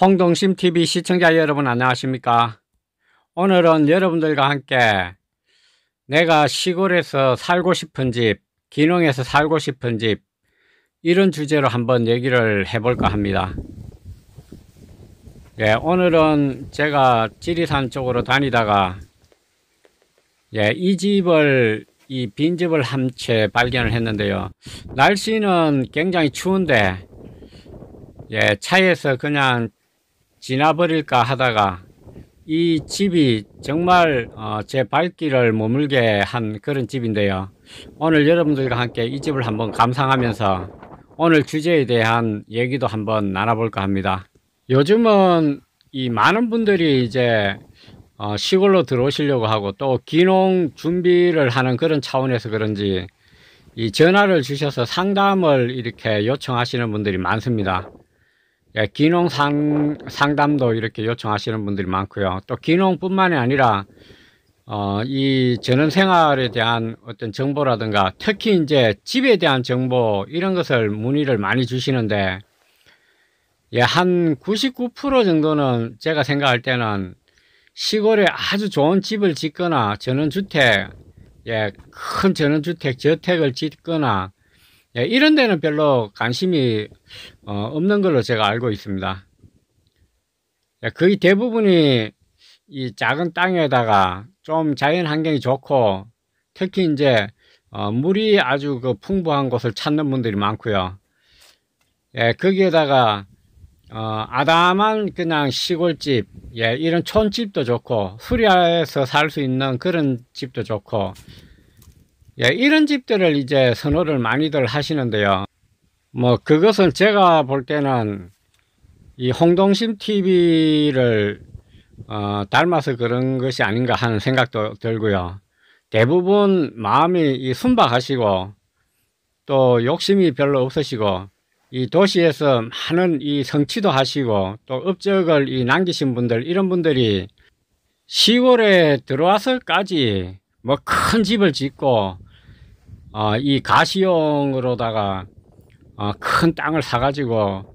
홍동심 TV 시청자 여러분 안녕하십니까? 오늘은 여러분들과 함께 내가 시골에서 살고 싶은 집, 기농에서 살고 싶은 집 이런 주제로 한번 얘기를 해볼까 합니다. 예, 오늘은 제가 지리산 쪽으로 다니다가 예, 이 집을 이 빈집을 한 채 발견을 했는데요. 날씨는 굉장히 추운데 예, 차에서 그냥 지나버릴까 하다가 이 집이 정말 어, 제 발길을 머물게 한 그런 집인데요. 오늘 여러분들과 함께 이 집을 한번 감상하면서 오늘 주제에 대한 얘기도 한번 나눠볼까 합니다. 요즘은 이 많은 분들이 이제 어, 시골로 들어오시려고 하고 또 귀농 준비를 하는 그런 차원에서 그런지 이 전화를 주셔서 상담을 이렇게 요청하시는 분들이 많습니다. 예, 기농 상, 상담도 이렇게 요청하시는 분들이 많고요. 또 기농뿐만이 아니라 어, 이 전원 생활에 대한 어떤 정보라든가 특히 이제 집에 대한 정보 이런 것을 문의를 많이 주시는데 예, 한 99% 정도는 제가 생각할 때는 시골에 아주 좋은 집을 짓거나 전원주택, 예, 큰 전원주택, 저택을 짓거나 예, 이런 데는 별로 관심이 어, 없는 걸로 제가 알고 있습니다. 예, 거의 대부분이 이 작은 땅에다가 좀 자연 환경이 좋고 특히 이제 어, 물이 아주 그 풍부한 곳을 찾는 분들이 많고요. 예, 거기에다가 어, 아담한 그냥 시골집, 예, 이런 촌집도 좋고 수리에서 살 수 있는 그런 집도 좋고 예, 이런 집들을 이제 선호를 많이들 하시는데요. 뭐 그것은 제가 볼 때는 이 홍동심 TV를 어, 닮아서 그런 것이 아닌가 하는 생각도 들고요. 대부분 마음이 이 순박하시고 또 욕심이 별로 없으시고 이 도시에서 많은 이 성취도 하시고 또 업적을 이 남기신 분들 이런 분들이 시골에 들어와서까지 뭐 큰 집을 짓고 어, 이 가시용으로다가 어, 큰 땅을 사가지고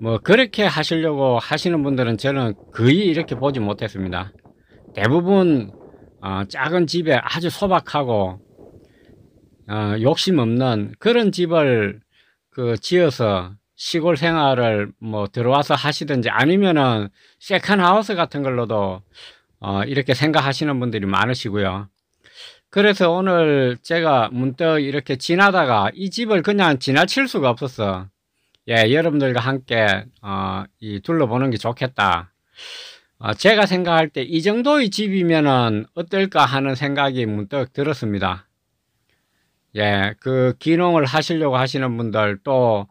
뭐 그렇게 하시려고 하시는 분들은 저는 거의 이렇게 보지 못했습니다. 대부분 어, 작은 집에 아주 소박하고 어, 욕심 없는 그런 집을 그 지어서 시골 생활을 뭐 들어와서 하시든지 아니면은 세컨 하우스 같은 걸로도 어, 이렇게 생각하시는 분들이 많으시고요. 그래서 오늘 제가 문득 이렇게 지나다가 이 집을 그냥 지나칠 수가 없었어. 예, 여러분들과 함께 어, 이 둘러보는 게 좋겠다. 어, 제가 생각할 때 이 정도의 집이면은 어떨까 하는 생각이 문득 들었습니다. 예, 그 기농을 하시려고 하시는 분들 또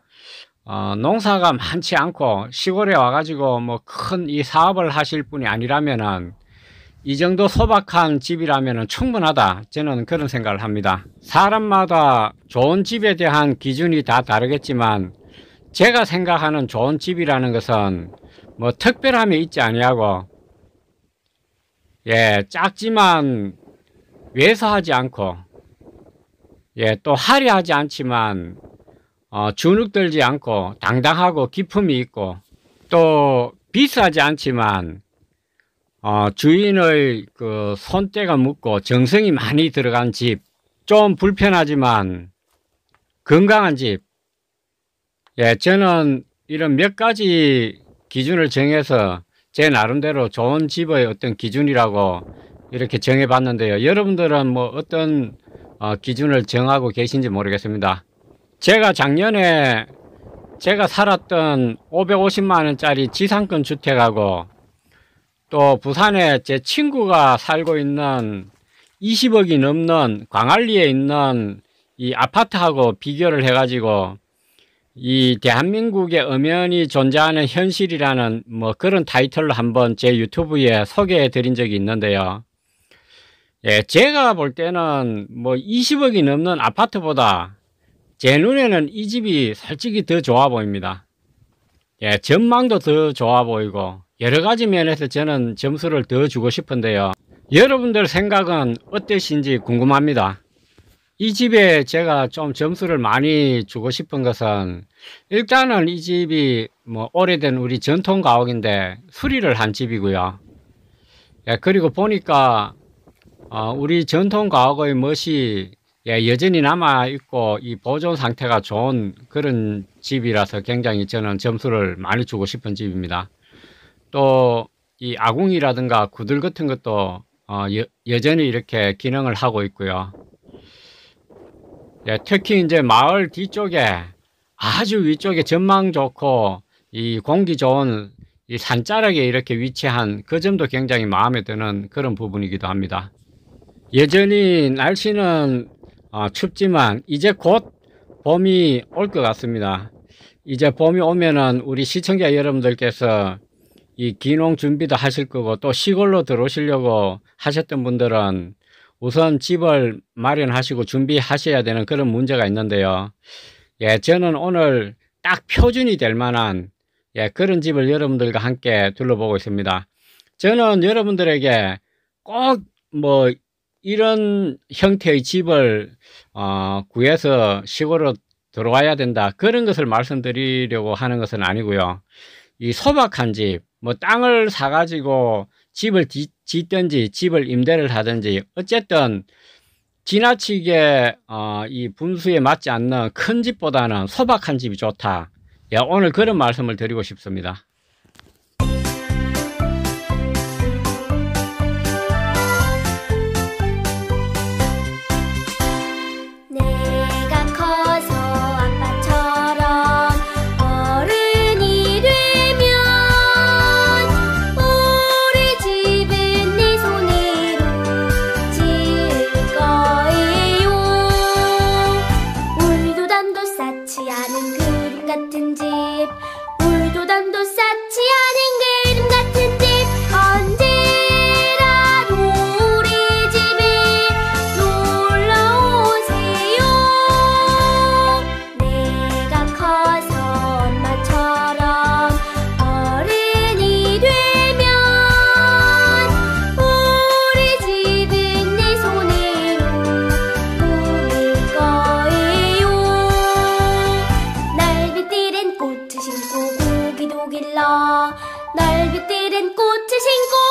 어, 농사가 많지 않고 시골에 와가지고 뭐 큰 이 사업을 하실 분이 아니라면은 이 정도 소박한 집이라면 충분하다 저는 그런 생각을 합니다. 사람마다 좋은 집에 대한 기준이 다 다르겠지만 제가 생각하는 좋은 집이라는 것은 뭐 특별함이 있지 아니하고 예 작지만 외소하지 않고 예또 화려하지 않지만 어, 주눅들지 않고 당당하고 기품이 있고 또 비싸지 않지만 어, 주인의 그 손때가 묻고 정성이 많이 들어간 집, 좀 불편하지만 건강한 집. 예, 저는 이런 몇 가지 기준을 정해서 제 나름대로 좋은 집의 어떤 기준이라고 이렇게 정해봤는데요. 여러분들은 뭐 어떤 어, 기준을 정하고 계신지 모르겠습니다. 제가 작년에 제가 살았던 550만원짜리 지상권 주택하고 또 부산에 제 친구가 살고 있는 20억이 넘는 광안리에 있는 이 아파트하고 비교를 해가지고 이 대한민국의 엄연히 존재하는 현실이라는 뭐 그런 타이틀로 한번 제 유튜브에 소개해 드린 적이 있는데요. 예, 제가 볼 때는 뭐 20억이 넘는 아파트보다 제 눈에는 이 집이 솔직히 더 좋아 보입니다. 예, 전망도 더 좋아 보이고 여러 가지 면에서 저는 점수를 더 주고 싶은데요. 여러분들 생각은 어떠신지 궁금합니다. 이 집에 제가 좀 점수를 많이 주고 싶은 것은 일단은 이 집이 뭐 오래된 우리 전통 가옥인데 수리를 한 집이고요. 예, 그리고 보니까 어, 우리 전통 가옥의 멋이 예, 여전히 남아 있고 이 보존 상태가 좋은 그런 집이라서 굉장히 저는 점수를 많이 주고 싶은 집입니다. 또이 아궁이라든가 구들 같은 것도 어, 여, 예, 여전히 이렇게 기능을 하고 있고요. 예, 특히 이제 마을 뒤쪽에 아주 위쪽에 전망 좋고 이 공기 좋은 이 산자락에 이렇게 위치한 그 점도 굉장히 마음에 드는 그런 부분이기도 합니다. 여전히 날씨는 어, 춥지만 이제 곧 봄이 올 것 같습니다. 이제 봄이 오면은 우리 시청자 여러분들께서 이 귀농 준비도 하실 거고 또 시골로 들어오시려고 하셨던 분들은 우선 집을 마련하시고 준비하셔야 되는 그런 문제가 있는데요. 예, 저는 오늘 딱 표준이 될 만한 예, 그런 집을 여러분들과 함께 둘러보고 있습니다. 저는 여러분들에게 꼭 뭐 이런 형태의 집을 어, 구해서 시골로 들어와야 된다 그런 것을 말씀드리려고 하는 것은 아니고요. 이 소박한 집, 뭐 땅을 사가지고 집을 디, 짓든지 집을 임대를 하든지 어쨌든 지나치게 어, 이 분수에 맞지 않는 큰 집보다는 소박한 집이 좋다. 야, 예, 오늘 그런 말씀을 드리고 싶습니다. 날이 띠린 꽃을 신고